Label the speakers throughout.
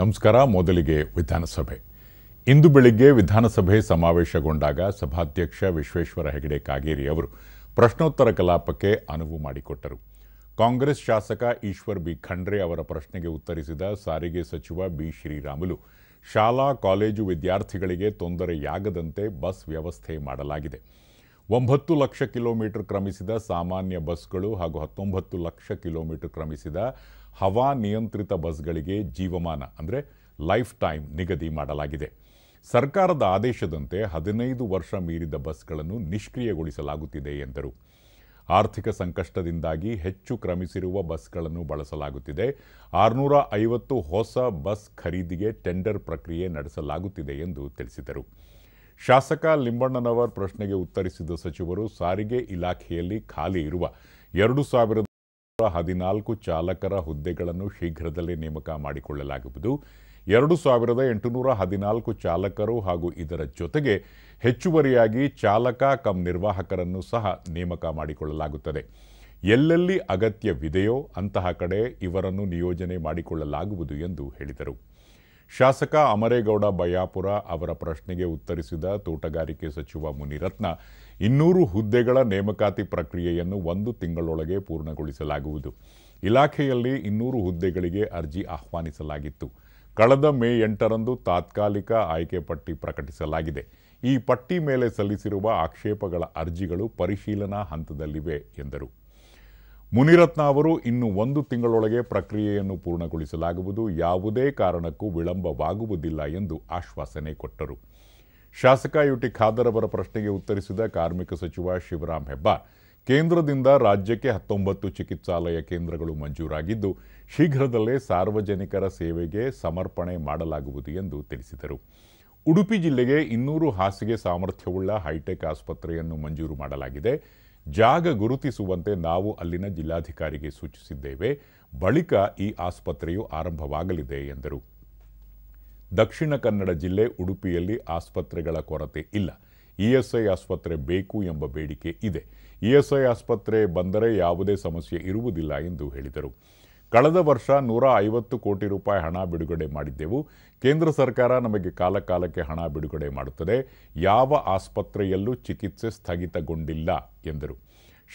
Speaker 1: ನಮಸ್ಕಾರ ಮೊದಲಿಗೆ ವಿಧಾನಸಭೆ ಇಂದು ಬೆಳಿಗ್ಗೆ ವಿಧಾನಸಭೆ ಸಮಾವೇಶಗೊಂಡಾಗ ಸಭಾಧ್ಯಕ್ಷ ವಿಶ್ವೇಶ್ವರ ಹೆಗಡೆ ಕಾಗೇರಿ ಅವರು ಪ್ರಶ್ನೋತ್ತರ ಕಲಾಪಕ್ಕೆ ಅನುವು ಮಾಡಿಕೊಟ್ಟರು ಕಾಂಗ್ರೆಸ್ ಶಾಸಕ ಈಶ್ವರ್ ಬಿ ಖಂಡ್ರೆ ಅವರ ಪ್ರಶ್ನೆಗೆ ಉತ್ತರಿಸಿದ ಸಾರಿಗೆ ಸಚಿವ ಬಿ ಶ್ರೀರಾಮುಲು ಶಾಲಾ ಕಾಲೇಜು ವಿದ್ಯಾರ್ಥಿಗಳಿಗೆ ತೊಂದರೆಯಾಗದಂತೆ ಬಸ್ ವ್ಯವಸ್ಥೆ ಮಾಡಲಾಗಿದೆ ಒಂಬತ್ತು ಲಕ್ಷ ಕಿಲೋಮೀಟರ್ ಕ್ರಮಿಸಿದ ಸಾಮಾನ್ಯ ಬಸ್ಗಳು ಹಾಗೂ ಹತ್ತೊಂಬತ್ತು ಲಕ್ಷ ಕಿಲೋಮೀಟರ್ ಕ್ರಮಿಸಿದ ಹವಾ ನಿಯಂತ್ರಿತ ಬಸ್ಗಳಿಗೆ ಜೀವಮಾನ ಅಂದರೆ ಲೈಫ್ ಟೈಮ್ ನಿಗದಿ ಮಾಡಲಾಗಿದೆ ಸರ್ಕಾರದ ಆದೇಶದಂತೆ ಹದಿನೈದು ವರ್ಷ ಮೀರಿದ ಬಸ್ಗಳನ್ನು ನಿಷ್ಕ್ರಿಯಗೊಳಿಸಲಾಗುತ್ತಿದೆ ಎಂದರು ಆರ್ಥಿಕ ಸಂಕಷ್ಟದಿಂದಾಗಿ ಹೆಚ್ಚು ಕ್ರಮಿಸಿರುವ ಬಸ್ಗಳನ್ನು ಬಳಸಲಾಗುತ್ತಿದೆ ಆರುನೂರ ಐವತ್ತು ಹೊಸ ಬಸ್ ಖರೀದಿಗೆ ಟೆಂಡರ್ ಪ್ರಕ್ರಿಯೆ ನಡೆಸಲಾಗುತ್ತಿದೆ ಎಂದು ತಿಳಿಸಿದರು ಶಾಸಕ ಲಿಂಬಣ್ಣನವರ್ ಪ್ರಶ್ನೆಗೆ ಉತ್ತರಿಸಿದ ಸಚಿವರು ಸಾರಿಗೆ ಇಲಾಖೆಯಲ್ಲಿ ಖಾಲಿ ಇರುವ ಎರಡು ಸಾವಿರದ ಹದಿನಾಲ್ಕು ಚಾಲಕರ ಹುದ್ದೆಗಳನ್ನು ಶೀಘ್ರದಲ್ಲೇ ನೇಮಕ ಮಾಡಿಕೊಳ್ಳಲಾಗುವುದು ಎರಡು ಸಾವಿರದ ಎಂಟುನೂರ ಹದಿನಾಲ್ಕು ಚಾಲಕರು ಹಾಗೂ ಇದರ ಜೊತೆಗೆ ಹೆಚ್ಚುವರಿಯಾಗಿ ಚಾಲಕ ಕಂ ನಿರ್ವಾಹಕರನ್ನು ಸಹ ನೇಮಕ ಮಾಡಿಕೊಳ್ಳಲಾಗುತ್ತದೆ ಎಲ್ಲೆಲ್ಲಿ ಅಗತ್ಯವಿದೆಯೋ ಅಂತಹ ಕಡೆ ಇವರನ್ನು ನಿಯೋಜನೆ ಮಾಡಿಕೊಳ್ಳಲಾಗುವುದು ಎಂದು ಹೇಳಿದರು ಶಾಸಕ ಅಮರೇಗೌಡ ಬಯಾಪುರ ಅವರ ಪ್ರಶ್ನೆಗೆ ಉತ್ತರಿಸಿದ ತೋಟಗಾರಿಕೆ ಸಚಿವ ಮುನಿರತ್ನ ಇನ್ನೂರು ಹುದ್ದೆಗಳ ನೇಮಕಾತಿ ಪ್ರಕ್ರಿಯೆಯನ್ನು ಒಂದು ತಿಂಗಳೊಳಗೆ ಪೂರ್ಣಗೊಳಿಸಲಾಗುವುದು ಇಲಾಖೆಯಲ್ಲಿ ಇನ್ನೂರು ಹುದ್ದೆಗಳಿಗೆ ಅರ್ಜಿ ಆಹ್ವಾನಿಸಲಾಗಿತ್ತು ಕಳೆದ ಮೇ ಎಂಟರಂದು ತಾತ್ಕಾಲಿಕ ಆಯ್ಕೆ ಪಟ್ಟಿ ಪ್ರಕಟಿಸಲಾಗಿದೆ ಈ ಪಟ್ಟಿ ಮೇಲೆ ಸಲ್ಲಿಸಿರುವ ಆಕ್ಷೇಪಗಳ ಅರ್ಜಿಗಳು ಪರಿಶೀಲನಾ ಹಂತದಲ್ಲಿವೆ ಎಂದರು ಮುನಿರತ್ನ ಅವರು ಇನ್ನು ಒಂದು ತಿಂಗಳೊಳಗೆ ಪ್ರಕ್ರಿಯೆಯನ್ನು ಪೂರ್ಣಗೊಳಿಸಲಾಗುವುದು ಯಾವುದೇ ಕಾರಣಕ್ಕೂ ವಿಳಂಬವಾಗುವುದಿಲ್ಲ ಎಂದು ಆಶ್ವಾಸನೆ ಕೊಟ್ಟರು ಶಾಸಕ ಯುಟಿ ಖಾದರ್ ಅವರ ಪ್ರಶ್ನೆಗೆ ಉತ್ತರಿಸಿದ ಕಾರ್ಮಿಕ ಸಚಿವ ಶಿವರಾಮ್ ಹೆಬ್ಬಾರ್ ಕೇಂದ್ರದಿಂದ ರಾಜ್ಯಕ್ಕೆ ಹತ್ತೊಂಬತ್ತು ಚಿಕಿತ್ಸಾಲಯ ಕೇಂದ್ರಗಳು ಮಂಜೂರಾಗಿದ್ದು ಶೀಘ್ರದಲ್ಲೇ ಸಾರ್ವಜನಿಕರ ಸೇವೆಗೆ ಸಮರ್ಪಣೆ ಮಾಡಲಾಗುವುದು ಎಂದು ತಿಳಿಸಿದರು ಉಡುಪಿ ಜಿಲ್ಲೆಗೆ ಇನ್ನೂರು ಹಾಸಿಗೆ ಸಾಮರ್ಥ್ಯವುಳ್ಳ ಹೈಟೆಕ್ ಆಸ್ಪತ್ರೆಯನ್ನು ಮಂಜೂರು ಮಾಡಲಾಗಿದೆ ಜಾಗ ಗುರುತಿಸುವಂತೆ ನಾವು ಅಲ್ಲಿನ ಜಿಲ್ಲಾಧಿಕಾರಿಗೆ ಸೂಚಿಸಿದ್ದೇವೆ ಬಳಿಕ ಈ ಆಸ್ಪತ್ರೆಯು ಆರಂಭವಾಗಲಿದೆ ಎಂದರು ದಕ್ಷಿಣ ಕನ್ನಡ ಜಿಲ್ಲೆ ಉಡುಪಿಯಲ್ಲಿ ಆಸ್ಪತ್ರೆಗಳ ಕೊರತೆ ಇಲ್ಲ ಇಎಸ್ಐ ಆಸ್ಪತ್ರೆ ಬೇಕು ಎಂಬ ಬೇಡಿಕೆ ಇದೆ ಇಎಸ್ಐ ಆಸ್ಪತ್ರೆ ಬಂದರೆ ಯಾವುದೇ ಸಮಸ್ಯೆ ಇರುವುದಿಲ್ಲ ಎಂದು ಹೇಳಿದರು ಕಳೆದ ವರ್ಷ ನೂರ ಐವತ್ತು ಕೋಟಿ ರೂಪಾಯಿ ಹಣ ಬಿಡುಗಡೆ ಮಾಡಿದ್ದೆವು ಕೇಂದ್ರ ಸರ್ಕಾರ ನಮಗೆ ಕಾಲಕಾಲಕ್ಕೆ ಹಣ ಬಿಡುಗಡೆ ಮಾಡುತ್ತದೆ ಯಾವ ಆಸ್ಪತ್ರೆಯಲ್ಲೂ ಚಿಕಿತ್ಸೆ ಸ್ಥಗಿತಗೊಂಡಿಲ್ಲ ಎಂದರು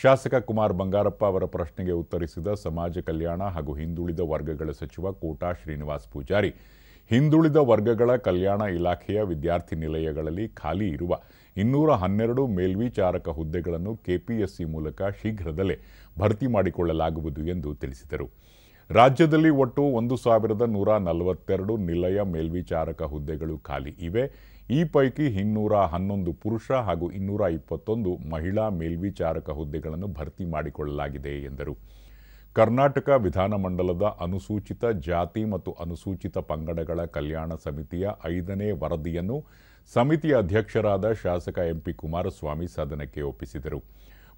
Speaker 1: ಶಾಸಕ ಕುಮಾರ್ ಬಂಗಾರಪ್ಪ ಅವರ ಪ್ರಶ್ನೆಗೆ ಉತ್ತರಿಸಿದ ಸಮಾಜ ಕಲ್ಯಾಣ ಹಾಗೂ ಹಿಂದುಳಿದ ವರ್ಗಗಳ ಸಚಿವ ಕೋಟಾ ಶ್ರೀನಿವಾಸ್ ಪೂಜಾರಿ ಹಿಂದುಳಿದ ವರ್ಗಗಳ ಕಲ್ಯಾಣ ಇಲಾಖೆಯ ವಿದ್ಯಾರ್ಥಿ ನಿಲಯಗಳಲ್ಲಿ ಖಾಲಿ ಇರುವ ಇನ್ನೂರ ಹನ್ನೆರಡು ಮೇಲ್ವಿಚಾರಕ ಹುದ್ದೆಗಳನ್ನು ಕೆಪಿಎಸ್ಸಿ ಮೂಲಕ ಶೀಘ್ರದಲ್ಲೇ ಭರ್ತಿ ಮಾಡಿಕೊಳ್ಳಲಾಗುವುದು ಎಂದು ತಿಳಿಸಿದರು ರಾಜ್ಯದಲ್ಲಿ ಒಟ್ಟು ಒಂದು ಸಾವಿರದ ನೂರ ನಲವತ್ತೆರಡು ನಿಲಯ ಮೇಲ್ವಿಚಾರಕ ಹುದ್ದೆಗಳು ಖಾಲಿ ಇವೆ ಈ ಪೈಕಿ ಇನ್ನೂರ ಹನ್ನೊಂದು ಪುರುಷ ಹಾಗೂ ಇನ್ನೂರ ಇಪ್ಪತ್ತೊಂದು ಮಹಿಳಾ ಮೇಲ್ವಿಚಾರಕ ಹುದ್ದೆಗಳನ್ನು ಭರ್ತಿ ಮಾಡಿಕೊಳ್ಳಲಾಗಿದೆ ಎಂದರು ಕರ್ನಾಟಕ ವಿಧಾನಮಂಡಲದ ಅನುಸೂಚಿತ ಜಾತಿ ಮತ್ತು ಅನುಸೂಚಿತ ಪಂಗಡಗಳ ಕಲ್ಯಾಣ ಸಮಿತಿಯ ಐದನೇ ವರದಿಯನ್ನು ಸಮಿತಿಯ ಅಧ್ಯಕ್ಷರಾದ ಶಾಸಕ ಎಂಪಿ ಕುಮಾರಸ್ವಾಮಿ ಸದನಕ್ಕೆ ಒಪ್ಪಿಸಿದರು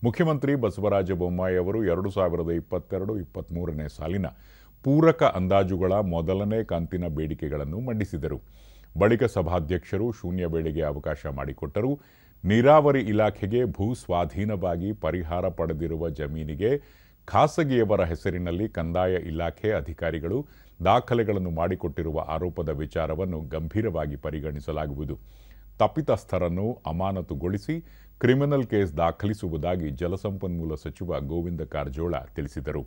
Speaker 1: ಮುಖ್ಯಮಂತ್ರಿ ಬಸವರಾಜ ಬೊಮ್ಮಾಯಿ ಅವರು ಎರಡು ಸಾವಿರದ ಇಪ್ಪತ್ತೆರಡು ಇಪ್ಪತ್ತ್ಮೂರನೇ ಸಾಲಿನ ಪೂರಕ ಅಂದಾಜುಗಳ ಮೊದಲನೇ ಕಂತಿನ ಬೇಡಿಕೆಗಳನ್ನು ಮಂಡಿಸಿದರು ಬಳಿಕ ಸಭಾಧ್ಯಕ್ಷರು ಶೂನ್ಯ ವೇಳೆಗೆ ಅವಕಾಶ ಮಾಡಿಕೊಟ್ಟರು ನೀರಾವರಿ ಇಲಾಖೆಗೆ ಭೂ ಸ್ವಾಧೀನವಾಗಿ ಪರಿಹಾರ ಪಡೆದಿರುವ ಜಮೀನಿಗೆ ಖಾಸಗಿಯವರ ಹೆಸರಿನಲ್ಲಿ ಕಂದಾಯ ಇಲಾಖೆ ಅಧಿಕಾರಿಗಳು ದಾಖಲೆಗಳನ್ನು ಮಾಡಿಕೊಟ್ಟಿರುವ ಆರೋಪದ ವಿಚಾರವನ್ನು ಗಂಭೀರವಾಗಿ ಪರಿಗಣಿಸಲಾಗುವುದು ತಪ್ಪಿತಸ್ಥರನ್ನು ಅಮಾನತುಗೊಳಿಸಿ ಕ್ರಿಮಿನಲ್ ಕೇಸ್ ದಾಖಲಿಸುವುದಾಗಿ ಜಲಸಂಪನ್ಮೂಲ ಸಚಿವ ಗೋವಿಂದ ಕಾರಜೋಳ ತಿಳಿಸಿದರು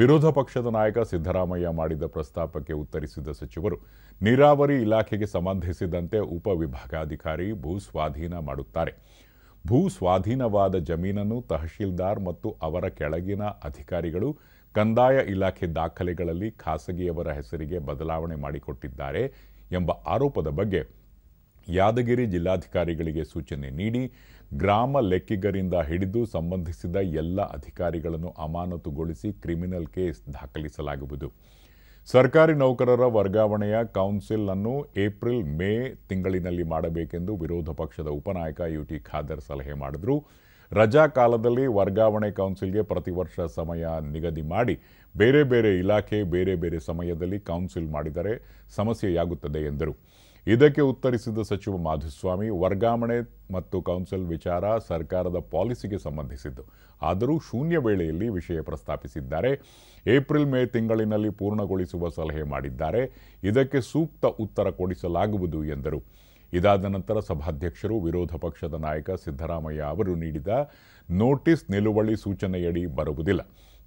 Speaker 1: ವಿರೋಧ ಪಕ್ಷದ ನಾಯಕ ಸಿದ್ದರಾಮಯ್ಯ ಮಾಡಿದ ಪ್ರಸ್ತಾಪಕ್ಕೆ ಉತ್ತರಿಸಿದ ಸಚಿವರು ನೀರಾವರಿ ಇಲಾಖೆಗೆ ಸಂಬಂಧಿಸಿದಂತೆ ಉಪವಿಭಾಗಾಧಿಕಾರಿ ಭೂ ಸ್ವಾಧೀನ ಮಾಡುತ್ತಾರೆ ಭೂ ಸ್ವಾಧೀನವಾದ ಜಮೀನನ್ನು ತಹಶೀಲ್ದಾರ್ ಮತ್ತು ಅವರ ಕೆಳಗಿನ ಅಧಿಕಾರಿಗಳು ಕಂದಾಯ ಇಲಾಖೆ ದಾಖಲೆಗಳಲ್ಲಿ ಖಾಸಗಿಯವರ ಹೆಸರಿಗೆ ಬದಲಾವಣೆ ಮಾಡಿಕೊಟ್ಟಿದ್ದಾರೆ ಎಂಬ ಆರೋಪದ ಬಗ್ಗೆ ಯಾದಗಿರಿ ಜಿಲ್ಲಾಧಿಕಾರಿಗಳಿಗೆ ಸೂಚನೆ ನೀಡಿ ಗ್ರಾಮ ಲೆಕ್ಕಿಗರಿಂದ ಹಿಡಿದು ಸಂಬಂಧಿಸಿದ ಎಲ್ಲ ಅಧಿಕಾರಿಗಳನ್ನು ಅಮಾನತುಗೊಳಿಸಿ ಕ್ರಿಮಿನಲ್ ಕೇಸ್ ದಾಖಲಿಸಲಾಗುವುದು ಸರ್ಕಾರಿ ನೌಕರರ ವರ್ಗಾವಣೆಯ ಕೌನ್ಸಿಲ್ ಅನ್ನು ಏಪ್ರಿಲ್ ಮೇ ತಿಂಗಳಿನಲ್ಲಿ ಮಾಡಬೇಕೆಂದು ವಿರೋಧ ಪಕ್ಷದ ಉಪನಾಯಕ ಯುಟಿ ಖಾದರ್ ಸಲಹೆ ಮಾಡಿದ್ರು ರಜಾ ಕಾಲದಲ್ಲಿ ವರ್ಗಾವಣೆ ಕೌನ್ಸಿಲ್ಗೆ ಪ್ರತಿ ವರ್ಷ ಸಮಯ ನಿಗದಿ ಮಾಡಿ ಬೇರೆ ಬೇರೆ ಇಲಾಖೆ ಬೇರೆ ಬೇರೆ ಸಮಯದಲ್ಲಿ ಕೌನ್ಸಿಲ್ ಮಾಡಿದರೆ ಸಮಸ್ಯೆಯಾಗುತ್ತದೆ ಎಂದರು ಇದಕ್ಕೆ ಉತ್ತರಿಸಿದ ಸಚಿವ ಮಾಧುಸ್ವಾಮಿ ವರ್ಗಾವಣೆ ಮತ್ತು ಕೌನ್ಸಿಲ್ ವಿಚಾರ ಸರ್ಕಾರದ ಪಾಲಿಸಿಗೆ ಸಂಬಂಧಿಸಿದ್ದು ಆದರೂ ಶೂನ್ಯ ವೇಳೆಯಲ್ಲಿ ವಿಷಯ ಪ್ರಸ್ತಾಪಿಸಿದ್ದಾರೆ ಏಪ್ರಿಲ್ ಮೇ ತಿಂಗಳಿನಲ್ಲಿ ಪೂರ್ಣಗೊಳಿಸುವ ಸಲಹೆ ಮಾಡಿದ್ದಾರೆ ಇದಕ್ಕೆ ಸೂಕ್ತ ಉತ್ತರ ಕೊಡಿಸಲಾಗುವುದು ಎಂದರು ಇದಾದ ನಂತರ ಸಭಾಧ್ಯಕ್ಷರು ವಿರೋಧ ಪಕ್ಷದ ನಾಯಕ ಸಿದ್ದರಾಮಯ್ಯ ಅವರು ನೀಡಿದ ನೋಟಿಸ್ ನಿಲುವಳಿ ಸೂಚನೆಯಡಿ ಬರುವುದಿಲ್ಲ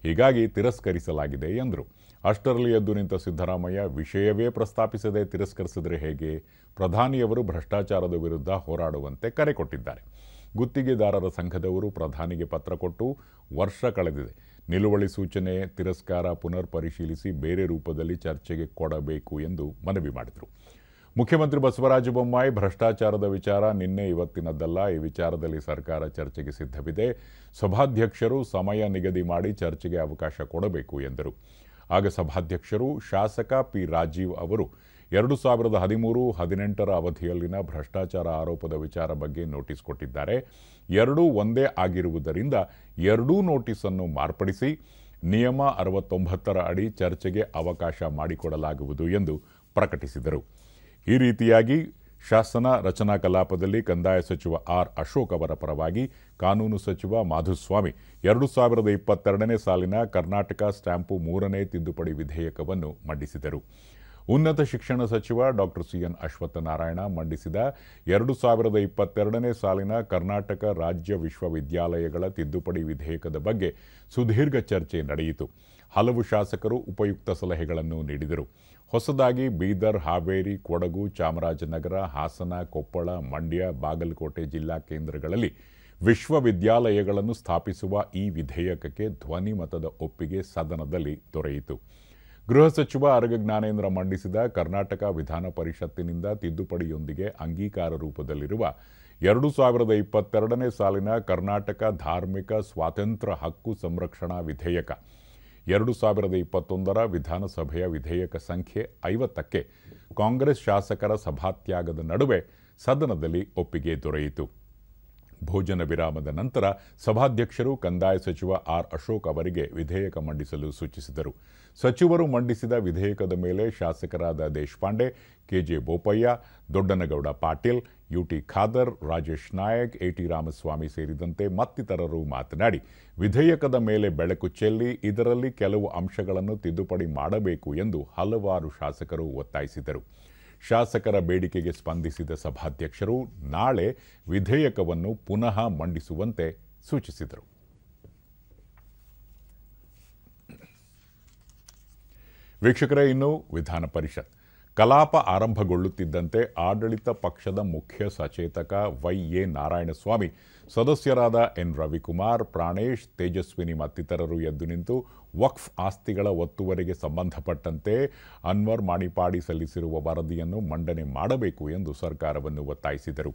Speaker 1: ಹೀಗಾಗಿ ತಿರಸ್ಕರಿಸಲಾಗಿದೆ ಎಂದರು ಅಷ್ಟರಲ್ಲಿ ಎದ್ದು ನಿಂತ ಸಿದ್ದರಾಮಯ್ಯ ವಿಷಯವೇ ಪ್ರಸ್ತಾಪಿಸದೆ ತಿರಸ್ಕರಿಸಿದರೆ ಹೇಗೆ ಪ್ರಧಾನಿಯವರು ಭ್ರಷ್ಟಾಚಾರದ ವಿರುದ್ಧ ಹೋರಾಡುವಂತೆ ಕರೆ ಕೊಟ್ಟಿದ್ದಾರೆ ಗುತ್ತಿಗೆದಾರರ ಸಂಘದವರು ಪ್ರಧಾನಿಗೆ ಪತ್ರ ಕೊಟ್ಟು ವರ್ಷ ಕಳೆದಿದೆ ನಿಲುವಳಿ ಸೂಚನೆ ತಿರಸ್ಕಾರ ಪುನರ್ ಪರಿಶೀಲಿಸಿ ಬೇರೆ ರೂಪದಲ್ಲಿ ಚರ್ಚೆಗೆ ಕೊಡಬೇಕು ಎಂದು ಮನವಿ ಮಾಡಿದರು ಮುಖ್ಯಮಂತ್ರಿ ಬಸವರಾಜ ಬೊಮ್ಮಾಯಿ ಭ್ರಷ್ಟಾಚಾರದ ವಿಚಾರ ನಿನ್ನೆ ಇವತ್ತಿನದ್ದಲ್ಲ ಈ ವಿಚಾರದಲ್ಲಿ ಸರ್ಕಾರ ಚರ್ಚೆಗೆ ಸಿದ್ಧವಿದೆ ಸಭಾಧ್ಯಕ್ಷರು ಸಮಯ ನಿಗದಿ ಮಾಡಿ ಚರ್ಚೆಗೆ ಅವಕಾಶ ಕೊಡಬೇಕು ಎಂದರು ಆಗ ಸಭಾಧ್ಯಕ್ಷರು ಶಾಸಕ ಪಿ ರಾಜೀವ್ ಅವರು ಎರಡು ಸಾವಿರದ ಹದಿಮೂರು ಹದಿನೆಂಟರ ಅವಧಿಯಲ್ಲಿನ ಭ್ರಷ್ಟಾಚಾರ ಆರೋಪದ ವಿಚಾರ ಬಗ್ಗೆ ನೋಟಿಸ್ ಕೊಟ್ಟಿದ್ದಾರೆ ಎರಡೂ ಒಂದೇ ಆಗಿರುವುದರಿಂದ ಎರಡೂ ಅನ್ನು ಮಾರ್ಪಡಿಸಿ ನಿಯಮ ಅರವತ್ತೊಂಬತ್ತರ ಅಡಿ ಚರ್ಚೆಗೆ ಅವಕಾಶ ಮಾಡಿಕೊಡಲಾಗುವುದು ಎಂದು ಪ್ರಕಟಿಸಿದರು ಈ ರೀತಿಯಾಗಿ ಶಾಸನ ರಚನಾ ಕಲಾಪದಲ್ಲಿ ಕಂದಾಯ ಸಚಿವ ಆರ್ ಅಶೋಕ್ ಅವರ ಪರವಾಗಿ ಕಾನೂನು ಸಚಿವ ಮಾಧುಸ್ವಾಮಿ ಎರಡು ಸಾವಿರದ ಇಪ್ಪತ್ತೆರಡನೇ ಸಾಲಿನ ಕರ್ನಾಟಕ ಸ್ಟ್ಯಾಂಪು ಮೂರನೇ ತಿದ್ದುಪಡಿ ವಿಧೇಯಕವನ್ನು ಮಂಡಿಸಿದರು ಉನ್ನತ ಶಿಕ್ಷಣ ಸಚಿವ ಡಾಕ್ಟರ್ ಸಿ ಎನ್ ಅಶ್ವತ್ಥನಾರಾಯಣ ಮಂಡಿಸಿದ ಎರಡು ಸಾವಿರದ ಇಪ್ಪತ್ತೆರಡನೇ ಸಾಲಿನ ಕರ್ನಾಟಕ ರಾಜ್ಯ ವಿಶ್ವವಿದ್ಯಾಲಯಗಳ ತಿದ್ದುಪಡಿ ವಿಧೇಯಕದ ಬಗ್ಗೆ ಸುದೀರ್ಘ ಚರ್ಚೆ ನಡೆಯಿತು ಹಲವು ಶಾಸಕರು ಉಪಯುಕ್ತ ಸಲಹೆಗಳನ್ನು ನೀಡಿದರು ಹೊಸದಾಗಿ ಬೀದರ್ ಹಾವೇರಿ ಕೊಡಗು ಚಾಮರಾಜನಗರ ಹಾಸನ ಕೊಪ್ಪಳ ಮಂಡ್ಯ ಬಾಗಲಕೋಟೆ ಜಿಲ್ಲಾ ಕೇಂದ್ರಗಳಲ್ಲಿ ವಿಶ್ವವಿದ್ಯಾಲಯಗಳನ್ನು ಸ್ಥಾಪಿಸುವ ಈ ವಿಧೇಯಕಕ್ಕೆ ಧ್ವನಿ ಮತದ ಒಪ್ಪಿಗೆ ಸದನದಲ್ಲಿ ದೊರೆಯಿತು ಗೃಹ ಸಚಿವ ಅರಗ ಜ್ಞಾನೇಂದ್ರ ಮಂಡಿಸಿದ ಕರ್ನಾಟಕ ವಿಧಾನ ಪರಿಷತ್ತಿನಿಂದ ತಿದ್ದುಪಡಿಯೊಂದಿಗೆ ಅಂಗೀಕಾರ ರೂಪದಲ್ಲಿರುವ ಎರಡು ಸಾವಿರದ ಇಪ್ಪತ್ತೆರಡನೇ ಸಾಲಿನ ಕರ್ನಾಟಕ ಧಾರ್ಮಿಕ ಸ್ವಾತಂತ್ರ್ಯ ಹಕ್ಕು ಸಂರಕ್ಷಣಾ ವಿಧೇಯಕ ಎರಡು ಸಾವಿರದ ಇಪ್ಪತ್ತೊಂದರ ವಿಧಾನಸಭೆಯ ವಿಧೇಯಕ ಸಂಖ್ಯೆ ಐವತ್ತಕ್ಕೆ ಕಾಂಗ್ರೆಸ್ ಶಾಸಕರ ಸಭಾತ್ಯಾಗದ ನಡುವೆ ಸದನದಲ್ಲಿ ಒಪ್ಪಿಗೆ ದೊರೆಯಿತು ಭೋಜನ ವಿರಾಮದ ನಂತರ ಸಭಾಧ್ಯಕ್ಷರು ಕಂದಾಯ ಸಚಿವ ಆರ್ ಅಶೋಕ್ ಅವರಿಗೆ ವಿಧೇಯಕ ಮಂಡಿಸಲು ಸೂಚಿಸಿದರು ಸಚಿವರು ಮಂಡಿಸಿದ ವಿಧೇಯಕದ ಮೇಲೆ ಶಾಸಕರಾದ Deshpande KJ Bopaiah Doddanagouda Patil UT Khader Rajesh Nayak AT Ramaswamy ಸೇರಿದಂತೆ ಮತ್ತಿತರರು ಮಾತನಾಡಿ ವಿಧೇಯಕದ ಮೇಲೆ ಬೆಳಕು ಚೆಲ್ಲಿ ಇದರಲ್ಲಿ ಕೆಲವು ಅಂಶಗಳನ್ನು ತಿದ್ದುಪಡಿ ಮಾಡಬೇಕು ಎಂದು ಹಲವಾರು ಶಾಸಕರು ಒತ್ತಾಯಿಸಿದರು ಶಾಸಕರ ಬೇಡಿಕೆಗೆ ಸ್ಪಂದಿಸಿದ ಸಭಾಧ್ಯಕ್ಷರು ನಾಳೆ ವಿಧೇಯಕವನ್ನು ಪುನಃ ಮಂಡಿಸುವಂತೆ ಸೂಚಿಸಿದರು ವೀಕ್ಷಕರೇ ಇನ್ನು ವಿಧಾನ ಪರಿಷತ್ ಕಲಾಪ ಆರಂಭಗೊಳ್ಳುತ್ತಿದ್ದಂತೆ ಆಡಳಿತ ಪಕ್ಷದ ಮುಖ್ಯ ಸಚೇತಕ ವೈ ಎ ನಾರಾಯಣಸ್ವಾಮಿ ಸದಸ್ಯರಾದ ಎನ್ ರವಿಕುಮಾರ್ ಪ್ರಾಣೇಶ್ ತೇಜಸ್ವಿನಿ ಮತ್ತಿತರರು ಎದ್ದು ನಿಂತು ವಕ್ಫ್ ಆಸ್ತಿಗಳ ಒತ್ತುವರಿಗೆ ಸಂಬಂಧಪಟ್ಟಂತೆ ಅನ್ವರ್ ಮಾಣಿಪಾಡಿ ಸಲ್ಲಿಸಿರುವ ವರದಿಯನ್ನು ಮಂಡನೆ ಮಾಡಬೇಕು ಎಂದು ಸರ್ಕಾರವನ್ನು ಒತ್ತಾಯಿಸಿದರು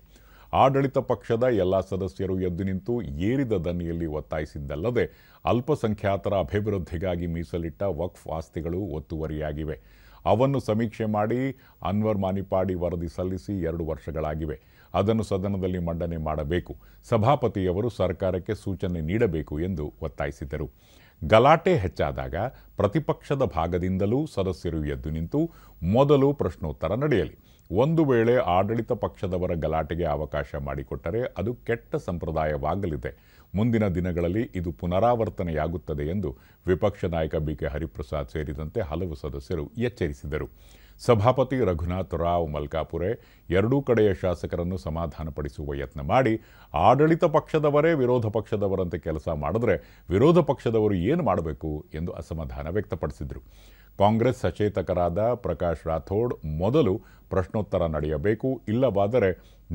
Speaker 1: ಆಡಳಿತ ಪಕ್ಷದ ಎಲ್ಲ ಸದಸ್ಯರು ಎದ್ದು ನಿಂತು ಏರಿದ ದನಿಯಲ್ಲಿ ಒತ್ತಾಯಿಸಿದ್ದಲ್ಲದೆ ಅಲ್ಪಸಂಖ್ಯಾತರ ಅಭಿವೃದ್ಧಿಗಾಗಿ ಮೀಸಲಿಟ್ಟ ವಕ್ಫ್ ಆಸ್ತಿಗಳು ಒತ್ತುವರಿಯಾಗಿವೆ ಅವನ್ನು ಸಮೀಕ್ಷೆ ಮಾಡಿ ಅನ್ವರ್ ಮಾನಿಪಾಡಿ ವರದಿ ಸಲ್ಲಿಸಿ ಎರಡು ವರ್ಷಗಳಾಗಿವೆ ಅದನ್ನು ಸದನದಲ್ಲಿ ಮಂಡನೆ ಮಾಡಬೇಕು ಸಭಾಪತಿಯವರು ಸರ್ಕಾರಕ್ಕೆ ಸೂಚನೆ ನೀಡಬೇಕು ಎಂದು ಒತ್ತಾಯಿಸಿದರು ಗಲಾಟೆ ಹೆಚ್ಚಾದಾಗ ಪ್ರತಿಪಕ್ಷದ ಭಾಗದಿಂದಲೂ ಸದಸ್ಯರು ಎದ್ದು ನಿಂತು ಮೊದಲು ಪ್ರಶ್ನೋತ್ತರ ನಡೆಯಲಿ ಒಂದು ವೇಳೆ ಆಡಳಿತ ಪಕ್ಷದವರ ಗಲಾಟೆಗೆ ಅವಕಾಶ ಮಾಡಿಕೊಟ್ಟರೆ ಅದು ಕೆಟ್ಟ ಸಂಪ್ರದಾಯವಾಗಲಿದೆ ಮುಂದಿನ ದಿನಗಳಲ್ಲಿ ಇದು ಪುನರಾವರ್ತನೆಯಾಗುತ್ತದೆ ಎಂದು ವಿಪಕ್ಷ ನಾಯಕ ಬಿಕೆ ಹರಿಪ್ರಸಾದ್ ಸೇರಿದಂತೆ ಹಲವು ಸದಸ್ಯರು ಎಚ್ಚರಿಸಿದರು ಸಭಾಪತಿ ರಘುನಾಥ್ ರಾವ್ ಮಲ್ಕಾಪುರೆ ಎರಡೂ ಕಡೆಯ ಶಾಸಕರನ್ನು ಸಮಾಧಾನಪಡಿಸುವ ಯತ್ನ ಮಾಡಿ ಆಡಳಿತ ಪಕ್ಷದವರೇ ವಿರೋಧ ಪಕ್ಷದವರಂತೆ ಕೆಲಸ ಮಾಡಿದ್ರೆ ವಿರೋಧ ಪಕ್ಷದವರು ಏನು ಮಾಡಬೇಕು ಎಂದು ಅಸಮಾಧಾನ ವ್ಯಕ್ತಪಡಿಸಿದರು ಕಾಂಗ್ರೆಸ್ ಸಚೇತಕರಾದ ಪ್ರಕಾಶ್ ರಾಥೋಡ್ ಮೊದಲು ಪ್ರಶ್ನೋತ್ತರ ನಡೆಯಬೇಕು ಇಲ್ಲವಾದರೆ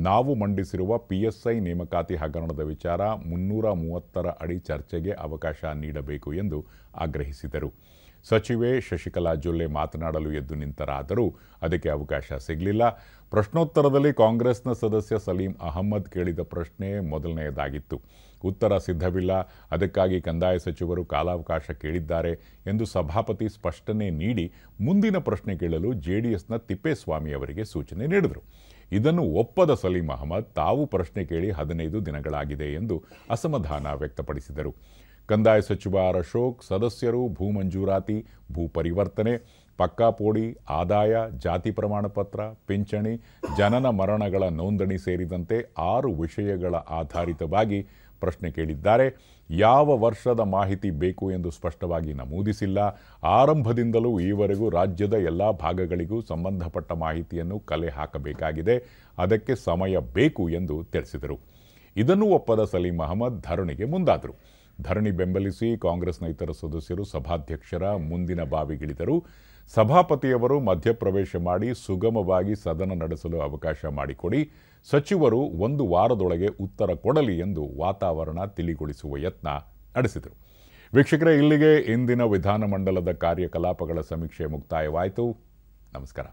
Speaker 1: ನಾವು ಮಂಡಿಸಿರುವ ಪಿಎಸ್ಐ ನೇಮಕಾತಿ ಹಗರಣದ ವಿಚಾರ ಮುನ್ನೂರ ಮೂವತ್ತರ ಅಡಿ ಚರ್ಚೆಗೆ ಅವಕಾಶ ನೀಡಬೇಕು ಎಂದು ಆಗ್ರಹಿಸಿದರು ಸಚಿವೆ ಶಶಿಕಲಾ ಜೊಲ್ಲೆ ಮಾತನಾಡಲು ಎದ್ದು ನಿಂತರಾದರೂ ಅದಕ್ಕೆ ಅವಕಾಶ ಸಿಗಲಿಲ್ಲ ಪ್ರಶ್ನೋತ್ತರದಲ್ಲಿ ಕಾಂಗ್ರೆಸ್ನ ಸದಸ್ಯ ಸಲೀಂ ಅಹಮ್ಮದ್ ಕೇಳಿದ ಪ್ರಶ್ನೆ ಮೊದಲನೆಯದಾಗಿತ್ತು ಉತ್ತರ ಸಿದ್ಧವಿಲ್ಲ ಅದಕ್ಕಾಗಿ ಕಂದಾಯ ಸಚಿವರು ಕಾಲಾವಕಾಶ ಕೇಳಿದ್ದಾರೆ ಎಂದು ಸಭಾಪತಿ ಸ್ಪಷ್ಟನೆ ನೀಡಿ ಮುಂದಿನ ಪ್ರಶ್ನೆ ಕೇಳಲು ಜೆ ಡಿ ಎಸ್ನ ತಿಪ್ಪೇಸ್ವಾಮಿ ಅವರಿಗೆ ಸೂಚನೆ ನೀಡಿದರು ಇದನ್ನು ಒಪ್ಪದ ಸಲೀಂ ಅಹಮದ್ ತಾವು ಪ್ರಶ್ನೆ ಕೇಳಿ ಹದಿನೈದು ದಿನಗಳಾಗಿದೆ ಎಂದು ಅಸಮಾಧಾನ ವ್ಯಕ್ತಪಡಿಸಿದರು ಕಂದಾಯ ಸಚಿವ ಆರ್ ಅಶೋಕ್ ಸದಸ್ಯರು ಭೂ ಮಂಜೂರಾತಿ ಭೂ ಪರಿವರ್ತನೆ ಪಕ್ಕಾಪೋಡಿ ಆದಾಯ ಜಾತಿ ಪ್ರಮಾಣ ಪತ್ರ ಪಿಂಚಣಿ ಜನನ ಮರಣಗಳ ನೋಂದಣಿ ಸೇರಿದಂತೆ ಆರು ವಿಷಯಗಳ ಆಧಾರಿತವಾಗಿ ಪ್ರಶ್ನೆ ಕೇಳಿದ್ದಾರೆ ಯಾವ ವರ್ಷದ ಮಾಹಿತಿ ಬೇಕು ಎಂದು ಸ್ಪಷ್ಟವಾಗಿ ನಮೂದಿಸಿಲ್ಲ ಆರಂಭದಿಂದಲೂ ಈವರೆಗೂ ರಾಜ್ಯದ ಎಲ್ಲ ಭಾಗಗಳಿಗೂ ಸಂಬಂಧಪಟ್ಟ ಮಾಹಿತಿಯನ್ನು ಕಲೆ ಹಾಕಬೇಕಾಗಿದೆ ಅದಕ್ಕೆ ಸಮಯ ಬೇಕು ಎಂದು ತಿಳಿಸಿದರು ಇದನ್ನು ಒಪ್ಪದ ಸಲೀಂ ಅಹಮದ್ ಧರಣಿಗೆ ಮುಂದಾದರು ಧರಣಿ ಬೆಂಬಲಿಸಿ ಕಾಂಗ್ರೆಸ್ನ ಇತರ ಸದಸ್ಯರು ಸಭಾಧ್ಯಕ್ಷರ ಮುಂದಿನ ಬಾವಿಗಿಳಿದರು ಸಭಾಪತಿಯವರು ಮಧ್ಯಪ್ರವೇಶ ಮಾಡಿ ಸುಗಮವಾಗಿ ಸದನ ನಡೆಸಲು ಅವಕಾಶ ಮಾಡಿಕೊಡಿ ಸಚಿವರು ಒಂದು ವಾರದೊಳಗೆ ಉತ್ತರ ಕೊಡಲಿ ಎಂದು ವಾತಾವರಣ ತಿಳಿಗೊಳಿಸುವ ಯತ್ನ ನಡೆಸಿದರು ವೀಕ್ಷಕರೇ ಇಲ್ಲಿಗೆ ಇಂದಿನ ವಿಧಾನಮಂಡಲದ ಕಾರ್ಯಕಲಾಪಗಳ ಸಮೀಕ್ಷೆ ಮುಕ್ತಾಯವಾಯಿತು ನಮಸ್ಕಾರ